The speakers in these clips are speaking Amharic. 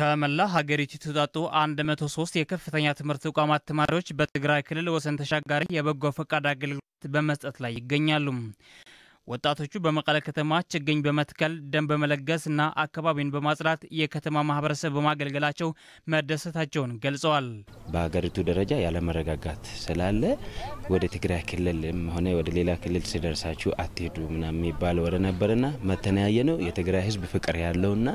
ከመላ ሀገሪቱ የተውጣጡ 103 የከፍተኛ ትምህርት ተቋማት ተማሪዎች በትግራይ ክልል ወሰን ተሻጋሪ የበጎ ፈቃድ አገልግሎት በመስጠት ላይ ይገኛሉ። ወጣቶቹ በመቀለ ከተማ ችግኝ በመትከል ደን በመለገስ እና አካባቢን በማጽዳት የከተማ ማህበረሰብ በማገልገላቸው መደሰታቸውን ገልጸዋል። በሀገሪቱ ደረጃ ያለመረጋጋት ስላለ ወደ ትግራይ ክልልም ሆነ ወደ ሌላ ክልል ሲደርሳችሁ አትሄዱ ምና የሚባል ወደ ነበርና መተናያየ ነው። የትግራይ ህዝብ ፍቅር ያለውና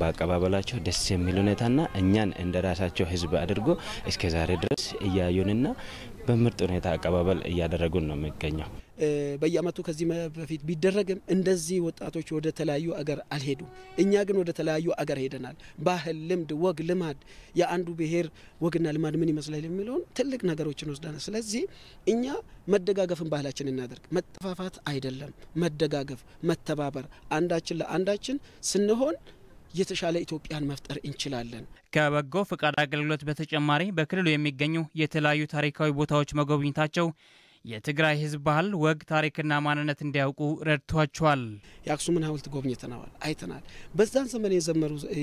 በአቀባበላቸው ደስ የሚል ሁኔታና እኛን እንደ ራሳቸው ህዝብ አድርጎ እስከ ዛሬ ድረስ እያዩንና በምርጥ ሁኔታ አቀባበል እያደረጉን ነው የሚገኘው። በየአመቱ ከዚህ በፊት ቢደረግም እንደዚህ ወጣቶች ወደ ተለያዩ አገር አልሄዱም። እኛ ግን ወደ ተለያዩ አገር ሄደናል። ባህል፣ ልምድ፣ ወግ ልማድ የአንዱ ብሔር ወግና ልማድ ምን ይመስላል የሚለውን ትልቅ ነገሮችን ወስዳናል። ስለዚህ እኛ መደጋገፍን ባህላችን እናደርግ። መጠፋፋት አይደለም፣ መደጋገፍ፣ መተባበር አንዳችን ለአንዳችን ስንሆን የተሻለ ኢትዮጵያን መፍጠር እንችላለን። ከበጎ ፈቃድ አገልግሎት በተጨማሪ በክልሉ የሚገኙ የተለያዩ ታሪካዊ ቦታዎች መጎብኝታቸው የትግራይ ህዝብ ባህል፣ ወግ፣ ታሪክና ማንነት እንዲያውቁ ረድቷቸዋል። የአክሱምን ሐውልት ጎብኝተናዋል፣ አይተናል። በዛን ዘመን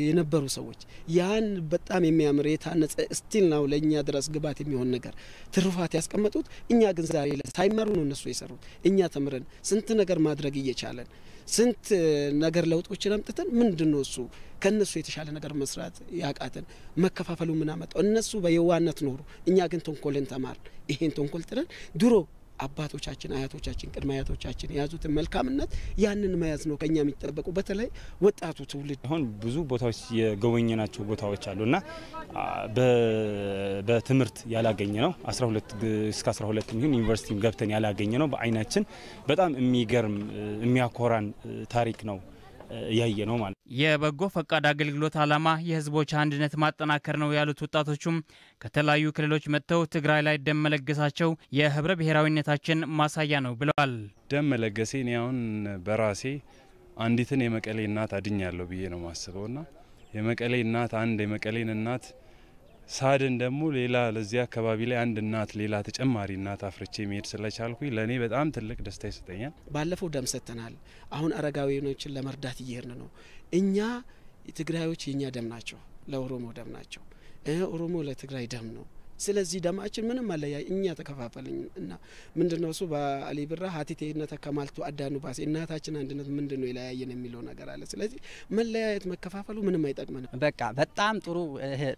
የነበሩ ሰዎች ያን በጣም የሚያምር የታነጸ ስቲል ነው ለእኛ ድረስ ግባት የሚሆን ነገር ትሩፋት ያስቀመጡት። እኛ ግን ዛሬ ሳይማሩ ነው እነሱ የሰሩት። እኛ ተምረን ስንት ነገር ማድረግ እየቻለን ስንት ነገር ለውጦችን አምጥተን ምንድን ነው እሱ ከእነሱ የተሻለ ነገር መስራት ያቃተን መከፋፈሉ ምናመጣው። እነሱ በየዋነት ኖሩ፣ እኛ ግን ተንኮልን ተማር። ይሄን ተንኮል ጥለን ድሮ አባቶቻችን፣ አያቶቻችን፣ ቅድመ አያቶቻችን የያዙትን መልካምነት ያንን መያዝ ነው ከኛ የሚጠበቁ በተለይ ወጣቱ ትውልድ። አሁን ብዙ ቦታዎች የጎበኘናቸው ቦታዎች አሉ እና በትምህርት ያላገኘ ነው 12 እስከ 12 የሚሆን ዩኒቨርሲቲም ገብተን ያላገኘ ነው በአይናችን በጣም የሚገርም የሚያኮራን ታሪክ ነው። እያየ ነው ማለት። የበጎ ፈቃድ አገልግሎት ዓላማ የህዝቦች አንድነት ማጠናከር ነው ያሉት ወጣቶቹም ከተለያዩ ክልሎች መጥተው ትግራይ ላይ ደም መለገሳቸው የህብረ ብሔራዊነታችን ማሳያ ነው ብለዋል። ደም መለገሴ እኔ አሁን በራሴ አንዲትን የመቀሌ እናት አድኛለሁ ብዬ ነው ና የመቀሌ እናት አንድ የመቀሌን እናት ሳድን ደግሞ ሌላ ለዚህ አካባቢ ላይ አንድ እናት ሌላ ተጨማሪ እናት አፍርቼ መሄድ ስለቻልኩ ለእኔ በጣም ትልቅ ደስታ ይሰጠኛል። ባለፈው ደም ሰጥተናል። አሁን አረጋዊኖችን ለመርዳት እየሄድን ነው። እኛ ትግራዮች የእኛ ደም ናቸው፣ ለኦሮሞ ደም ናቸው። ኦሮሞ ለትግራይ ደም ነው። ስለዚህ ደማችን ምንም አለያ እኛ ተከፋፈልኝ እና ምንድን ነው እሱ በአሊ ብራ ሀቲቴነት ከማልቱ አዳኑ ባሴ እናታችን አንድነት ምንድን ነው የለያየን የሚለው ነገር አለ። ስለዚህ መለያየት መከፋፈሉ ምንም አይጠቅምንም። በቃ በጣም ጥሩ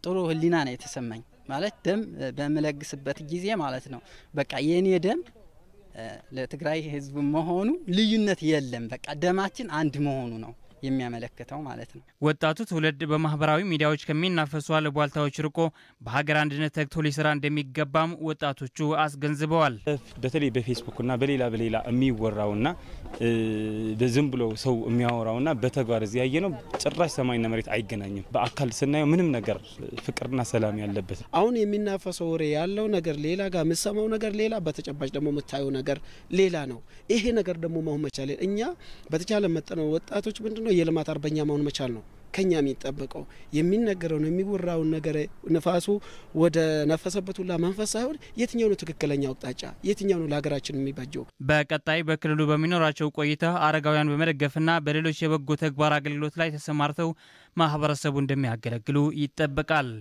ጥሩ ህሊና ነው የተሰማኝ ማለት ደም በምለግስበት ጊዜ ማለት ነው በቃ የእኔ ደም ለትግራይ ህዝብ መሆኑ ልዩነት የለም። በቃ ደማችን አንድ መሆኑ ነው። የሚያመለክተው ማለት ነው። ወጣቱ ትውልድ በማህበራዊ ሚዲያዎች ከሚናፈሱ አሉባልታዎች ርቆ በሀገር አንድነት ተግቶ ሊሰራ እንደሚገባም ወጣቶቹ አስገንዝበዋል። በተለይ በፌስቡክና በሌላ በሌላ የሚወራውና ዝም ብሎ ሰው የሚያወራውና በተግባር እዚህ ነው ጭራሽ ሰማይና መሬት አይገናኝም። በአካል ስናየው ምንም ነገር ፍቅርና ሰላም ያለበት አሁን የሚናፈሰው ወሬ ያለው ነገር ሌላ ጋር የምሰማው ነገር ሌላ፣ በተጨባጭ ደግሞ የምታየው ነገር ሌላ ነው። ይሄ ነገር ደግሞ መሆን መቻል እኛ በተቻለ መጠነው ወጣቶች ምንድነው ሁሉ የልማት አርበኛ መሆን መቻል ነው ከኛ የሚጠበቀው። ነው የሚወራውን ነገር ንፋሱ ወደ ነፈሰበት ሁላ መንፈስ ሳይሆን የትኛው ነው ትክክለኛ አቅጣጫ፣ የትኛው ነው ለሀገራችን የሚበጀው። በቀጣይ በክልሉ በሚኖራቸው ቆይታ አረጋውያን በመደገፍና በሌሎች የበጎ ተግባር አገልግሎት ላይ ተሰማርተው ማህበረሰቡ እንደሚያገለግሉ ይጠበቃል።